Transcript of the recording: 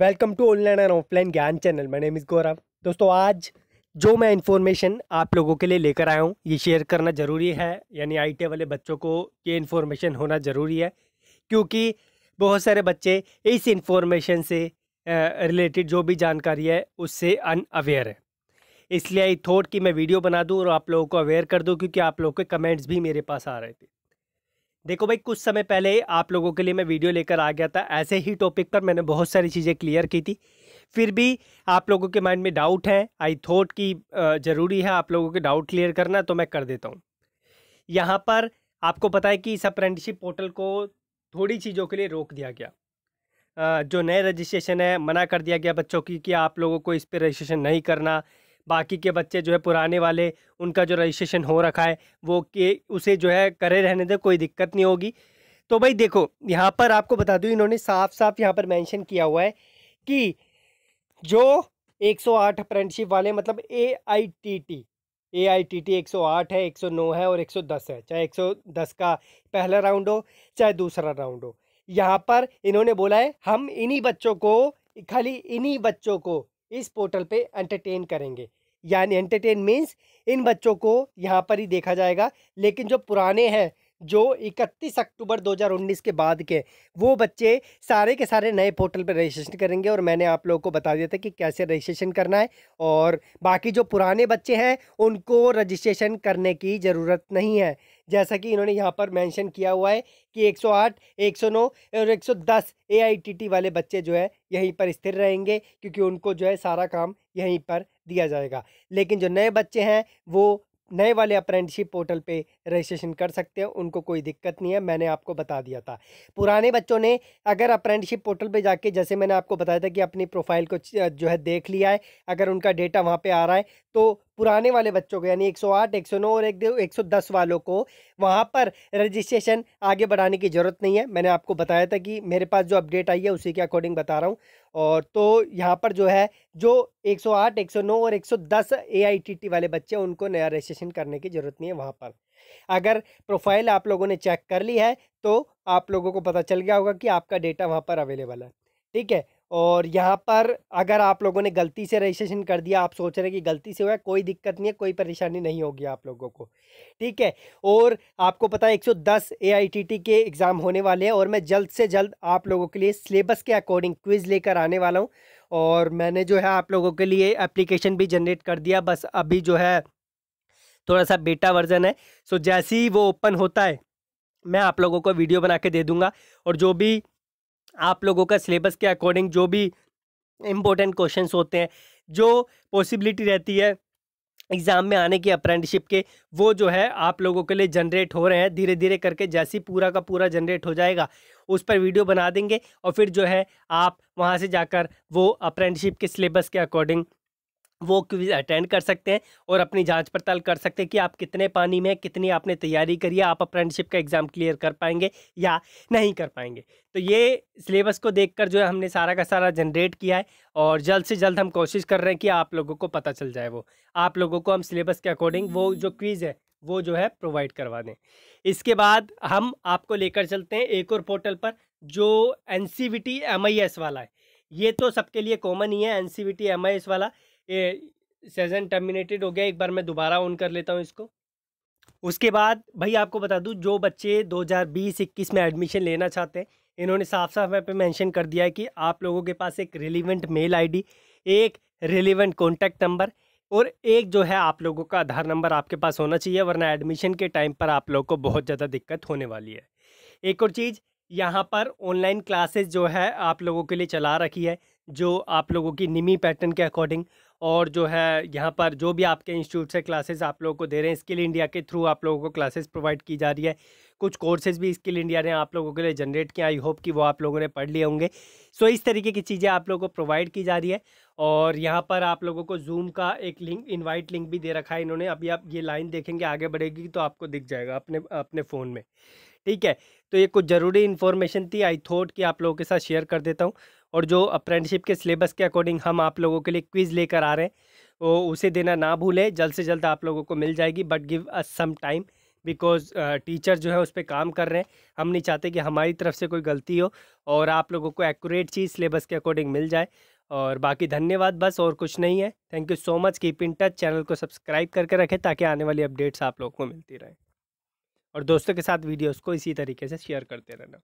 welcome to online and offline ज्ञान channel मैंने मिस गौरव दोस्तों आज जो मैं इन्फॉर्मेशन आप लोगों के लिए लेकर आया हूँ ये शेयर करना ज़रूरी है यानी आई वाले बच्चों को ये इन्फॉर्मेशन होना ज़रूरी है क्योंकि बहुत सारे बच्चे इस इन्फॉर्मेशन से रिलेटेड जो भी जानकारी है उससे अनअवेयर है इसलिए आई थॉट कि मैं वीडियो बना दूँ और आप लोगों को अवेयर कर दूँ क्योंकि आप लोगों के कमेंट्स भी मेरे पास आ रहे थे देखो भाई कुछ समय पहले आप लोगों के लिए मैं वीडियो लेकर आ गया था ऐसे ही टॉपिक पर मैंने बहुत सारी चीज़ें क्लियर की थी फिर भी आप लोगों के माइंड में डाउट है आई थॉट कि ज़रूरी है आप लोगों के डाउट क्लियर करना तो मैं कर देता हूँ यहाँ पर आपको पता है कि इस अप्रेंटिसशिप पोर्टल को थोड़ी चीज़ों के लिए रोक दिया गया जो नए रजिस्ट्रेशन है मना कर दिया गया बच्चों की कि आप लोगों को इस पर रजिस्ट्रेशन नहीं करना बाकी के बच्चे जो है पुराने वाले उनका जो रजिस्ट्रेशन हो रखा है वो के उसे जो है करे रहने दे कोई दिक्कत नहीं होगी तो भाई देखो यहाँ पर आपको बता दूँ इन्होंने साफ साफ यहाँ पर मैंशन किया हुआ है कि जो 108 अप्रेंटशिप वाले मतलब A I T T A I T T एक सौ आठ है एक सौ नौ है और एक सौ दस है चाहे एक सौ दस का पहला राउंड हो चाहे दूसरा राउंड हो यहाँ पर इन्होंने बोला है हम इन्हीं बच्चों को खाली इन्हीं बच्चों को इस पोर्टल पे एंटरटेन करेंगे यानी एंटरटेन मीन्स इन बच्चों को यहाँ पर ही देखा जाएगा लेकिन जो पुराने हैं जो 31 अक्टूबर 2019 के बाद के वो बच्चे सारे के सारे नए पोर्टल पर रजिस्ट्रेशन करेंगे और मैंने आप लोगों को बता दिया था कि कैसे रजिस्ट्रेशन करना है और बाकी जो पुराने बच्चे हैं उनको रजिस्ट्रेशन करने की ज़रूरत नहीं है जैसा कि इन्होंने यहाँ पर मेंशन किया हुआ है कि 108, 109 और 110 एआईटीटी वाले बच्चे जो है यहीं पर स्थिर रहेंगे क्योंकि उनको जो है सारा काम यहीं पर दिया जाएगा लेकिन जो नए बच्चे हैं वो नए वाले अप्रेंटिसशिप पोर्टल पे रजिस्ट्रेशन कर सकते हैं उनको कोई दिक्कत नहीं है मैंने आपको बता दिया था पुराने बच्चों ने अगर अप्रेंटिसशिप पोर्टल पे जाके जैसे मैंने आपको बताया था कि अपनी प्रोफाइल को जो है देख लिया है अगर उनका डेटा वहाँ पे आ रहा है तो पुराने वाले बच्चों को यानी 108, 109 और एक 110 वालों को वहाँ पर रजिस्ट्रेशन आगे बढ़ाने की ज़रूरत नहीं है मैंने आपको बताया था कि मेरे पास जो अपडेट आई है उसी के अकॉर्डिंग बता रहा हूँ और तो यहाँ पर जो है जो 108, 109 और 110 एआईटीटी वाले बच्चे हैं उनको नया रजिस्ट्रेशन करने की ज़रूरत नहीं है वहाँ पर अगर प्रोफाइल आप लोगों ने चेक कर ली है तो आप लोगों को पता चल गया होगा कि आपका डेटा वहाँ पर अवेलेबल है ठीक है और यहाँ पर अगर आप लोगों ने गलती से रजिस्ट्रेशन कर दिया आप सोच रहे हैं कि गलती से हुआ है कोई दिक्कत नहीं है कोई परेशानी नहीं होगी आप लोगों को ठीक है और आपको पता है 110 सौ के एग्ज़ाम होने वाले हैं और मैं जल्द से जल्द आप लोगों के लिए सिलेबस के अकॉर्डिंग क्विज़ लेकर आने वाला हूँ और मैंने जो है आप लोगों के लिए एप्लीकेशन भी जनरेट कर दिया बस अभी जो है थोड़ा सा बेटा वर्जन है सो जैसे ही वो ओपन होता है मैं आप लोगों को वीडियो बना के दे दूँगा और जो भी आप लोगों का सिलेबस के अकॉर्डिंग जो भी इम्पोर्टेंट क्वेश्चन होते हैं जो पॉसिबिलिटी रहती है एग्ज़ाम में आने की अप्रेंटिशिप के वो जो है आप लोगों के लिए जनरेट हो रहे हैं धीरे धीरे करके जैसे ही पूरा का पूरा जनरेट हो जाएगा उस पर वीडियो बना देंगे और फिर जो है आप वहाँ से जाकर वो अप्रेंटिसशिप के सिलेबस के अकॉर्डिंग वो क्विज अटेंड कर सकते हैं और अपनी जांच पड़ताल कर सकते हैं कि आप कितने पानी में कितनी आपने तैयारी करी है आप अप्रेंटिसिप का एग्ज़ाम क्लियर कर पाएंगे या नहीं कर पाएंगे तो ये सिलेबस को देखकर जो है हमने सारा का सारा जनरेट किया है और जल्द से जल्द हम कोशिश कर रहे हैं कि आप लोगों को पता चल जाए वो आप लोगों को हम सिलेबस के अकॉर्डिंग वो जो क्विज़ है वो जो है प्रोवाइड करवा दें इसके बाद हम आपको लेकर चलते हैं एक और पोर्टल पर जो एन सी e वाला है ये तो सबके लिए कॉमन ही है एन सी e वाला ये सेजन टर्मिनेटेड हो गया एक बार मैं दोबारा ऑन कर लेता हूँ इसको उसके बाद भाई आपको बता दूँ जो बच्चे 2020-21 में एडमिशन लेना चाहते हैं इन्होंने साफ साफ यहाँ पे मेंशन कर दिया है कि आप लोगों के पास एक रिलीवेंट मेल आईडी, एक रिलीवेंट कॉन्टैक्ट नंबर और एक जो है आप लोगों का आधार नंबर आपके पास होना चाहिए वरना एडमिशन के टाइम पर आप लोगों को बहुत ज़्यादा दिक्कत होने वाली है एक और चीज़ यहाँ पर ऑनलाइन क्लासेस जो है आप लोगों के लिए चला रखी है जो आप लोगों की निमी पैटर्न के अकॉर्डिंग और जो है यहाँ पर जो भी आपके इंस्टीट्यूट से क्लासेस आप लोगों को दे रहे हैं स्किल इंडिया के थ्रू आप लोगों को क्लासेस प्रोवाइड की जा रही है कुछ कोर्सेज भी स्किल इंडिया ने आप लोगों के लिए जनरेट किए आई होप कि वो आप लोगों ने पढ़ लिए होंगे सो इस तरीके की चीज़ें आप लोगों को प्रोवाइड की जा रही है और यहाँ पर आप लोगों को जूम का एक लिंक इन्वाइट लिंक भी दे रखा है इन्होंने अभी आप ये लाइन देखेंगे आगे बढ़ेगी तो आपको दिख जाएगा अपने अपने फ़ोन में ठीक है तो ये कुछ ज़रूरी इन्फॉर्मेशन थी आई थॉट कि आप लोगों के साथ शेयर कर देता हूँ और जो अप्रेंटिसिप के सिलेबस के अकॉर्डिंग हम आप लोगों के लिए क्विज़ लेकर आ रहे हैं वो उसे देना ना भूलें जल्द से जल्द आप लोगों को मिल जाएगी but give us some time because teacher जो है उस पर काम कर रहे हैं हम नहीं चाहते कि हमारी तरफ से कोई गलती हो और आप लोगों को एक्यूरेट चीज़ सिलेबस के अकॉर्डिंग मिल जाए और बाकी धन्यवाद बस और कुछ नहीं है thank you so much keep in touch channel को सब्सक्राइब करके रखें ताकि आने वाली अपडेट्स आप लोगों को मिलती रहें और दोस्तों के साथ वीडियोस को इसी तरीके से शेयर करते रहना